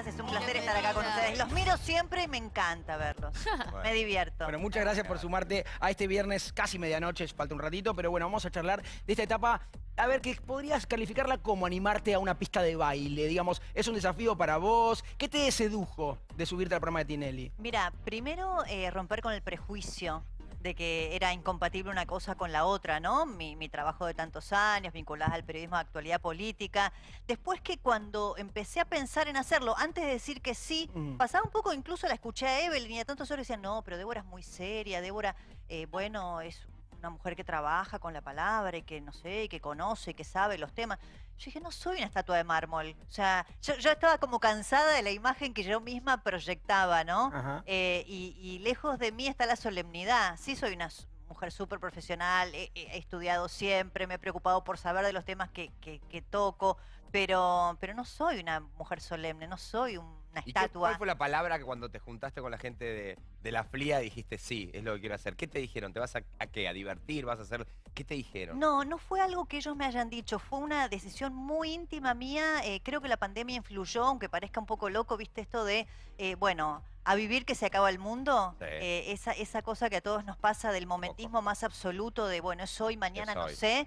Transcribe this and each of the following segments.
Es un placer estar acá con ustedes. Los miro siempre y me encanta verlos. me divierto. Bueno, muchas gracias por sumarte a este viernes casi medianoche. Falta un ratito, pero bueno, vamos a charlar de esta etapa. A ver, ¿qué podrías calificarla como animarte a una pista de baile, digamos, es un desafío para vos. ¿Qué te sedujo de subirte al programa de Tinelli? Mira, primero eh, romper con el prejuicio de que era incompatible una cosa con la otra, ¿no? Mi, trabajo de tantos años, vinculada al periodismo de actualidad política. Después que cuando empecé a pensar en hacerlo, antes de decir que sí, mm. pasaba un poco, incluso la escuché a Evelyn y a tantos horas decían, no, pero Débora es muy seria, Débora, eh, bueno, es una mujer que trabaja con la palabra y que no sé, que conoce, que sabe los temas. Yo dije, no soy una estatua de mármol. O sea, yo, estaba como cansada de la imagen que yo misma proyectaba, ¿no? Eh, y, lejos de mí está la solemnidad. Sí soy una mujer súper profesional, he, estudiado siempre, me he preocupado por saber de los temas que, que, toco, pero, pero no soy una mujer solemne, no soy un estatua. ¿Cuál fue la palabra que cuando te juntaste con la gente de, la FLIA dijiste, sí, es lo que quiero hacer? ¿Qué te dijeron? ¿Te vas a, qué? ¿A divertir? ¿Vas a hacer...? ¿Qué te dijeron? No, no fue algo que ellos me hayan dicho. Fue una decisión muy íntima mía. Eh, creo que la pandemia influyó, aunque parezca un poco loco, viste, esto de, eh, bueno... A vivir que se acaba el mundo, eh, esa, cosa que a todos nos pasa del momentismo más absoluto de, bueno, es hoy, mañana no sé.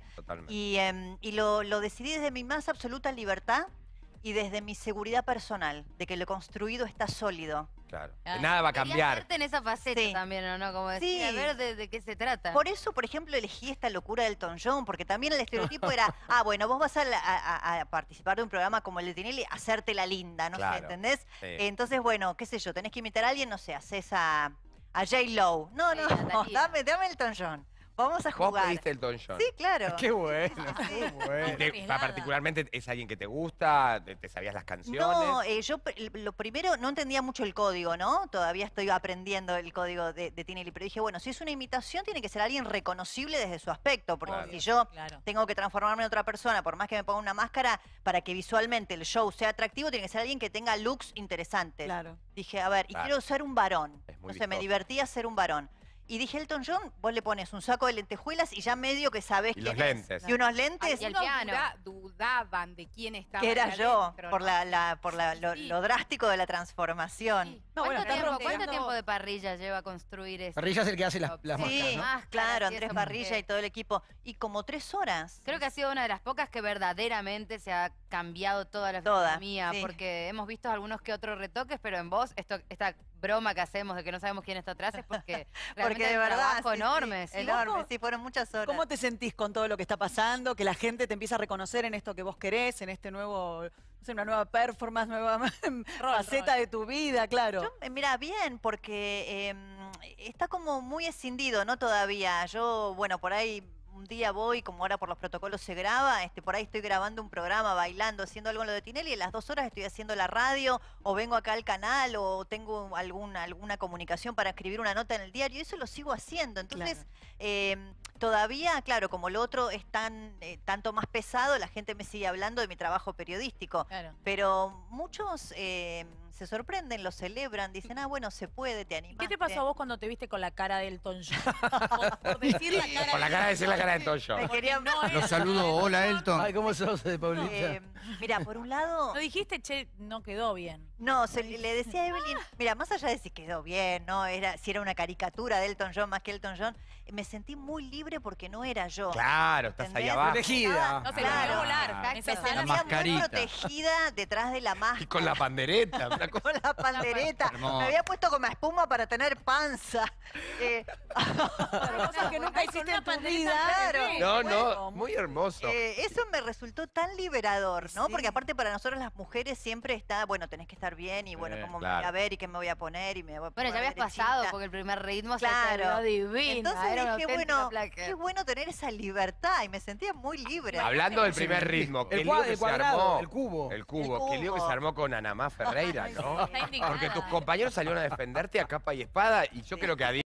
Em, y, lo, lo decidí desde mi más absoluta libertad, y desde mi seguridad personal, de que lo construido está sólido. Claro. Nada va a cambiar. en esa faceta también, ¿o no? Como decir, sí. a ver de, qué se trata. Por eso, por ejemplo, elegí esta locura del Tom porque también el estereotipo era, ah, bueno, vos vas a, participar de un programa como el de Tinelli, hacerte la linda, ¿no ¿entendés? Entonces, bueno, qué sé yo, tenés que imitar a alguien, no sé, haces a, a J. Lowe. No, no, no dame, el Tom John. Vamos a jugar. ¿Vos el Don John? Sí, claro. Qué bueno. particularmente, ¿es alguien que te gusta? ¿Te, sabías las canciones? No, eh, yo lo primero no entendía mucho el código, ¿no? Todavía estoy aprendiendo el código de, Tinelli, pero dije, bueno, si es una imitación, tiene que ser alguien reconocible desde su aspecto, porque si yo tengo que transformarme en otra persona, por más que me ponga una máscara, para que visualmente el show sea atractivo, tiene que ser alguien que tenga looks interesantes. Claro. Dije, a ver, y quiero ser un varón. Entonces sé, me divertía ser un varón. Y dije, Elton John, vos le pones un saco de lentejuelas y ya medio que sabes que. Y Y unos lentes. Ah, y el piano. dudaban de quién estaba. Que era yo, por, lo, drástico de la transformación. ¿Cuánto, tiempo, de parrilla lleva construir eso? Parrilla es el que hace las, las sí, claro, Andrés Parrilla y todo el equipo. Y como tres horas. Creo que ha sido una de las pocas que verdaderamente se ha cambiado toda la economía. Porque hemos visto algunos que otros retoques, pero en vos esto está broma que hacemos de que no sabemos quién está atrás es porque porque de verdad trabajo enorme, sí, fueron muchas horas. ¿Cómo te sentís con todo lo que está pasando, que la gente te empieza a reconocer en esto que vos querés, en este nuevo no una nueva performance, nueva faceta de tu vida, claro. Eh, mira, bien, porque em, está como muy escindido, ¿no? Todavía. Yo, bueno, por ahí un día voy, como ahora por los protocolos se graba, este, por ahí estoy grabando un programa, bailando, haciendo algo en lo de Tinelli, y en las dos horas estoy haciendo la radio, o vengo acá al canal, o tengo alguna, alguna comunicación para escribir una nota en el diario, y eso lo sigo haciendo. Entonces, em, todavía, claro, como lo otro es eh, tanto más pesado, la gente me sigue hablando de mi trabajo periodístico. Pero muchos... Eh, se sorprenden, lo celebran, dicen, ah, bueno, se puede, te animaste. ¿Qué te pasó a vos cuando te viste con la cara de Elton por, por decir la cara Con la cara de decir la cara del Quería... No Los saludo, hola Elton. Ay, ¿cómo sos, eh, Paulita? Eh, mira, por un lado... Lo dijiste, che, no quedó bien. No, se, le decía a Evelyn, mira, más allá de si quedó bien, no era si era una caricatura de Elton John más que Elton John, me sentí muy libre porque no era yo. Claro, estás ahí abajo. Protegida. No, se claro. volar. Me sentía muy protegida detrás de la máscara. Y con la pandereta, Con la pandereta. Me había puesto como espuma para tener panza. Eh, cosas que nunca hiciste en Claro. No, no, muy hermoso. Eh, eso me resultó tan liberador, ¿no? Porque aparte para nosotros las mujeres siempre está, bueno, tenés que estar bien y bueno, cómo me voy a ver y qué me voy a poner y me voy a Bueno, ya habías pasado porque el primer ritmo claro. se divino. Entonces dije, bueno, qué bueno tener esa libertad y me sentía muy libre. Hablando del primer ritmo, el, armó, el, cubo. el, cubo. El que lío que se armó con Anamá Ferreira porque tus compañeros salieron a defenderte a capa y espada y yo creo que a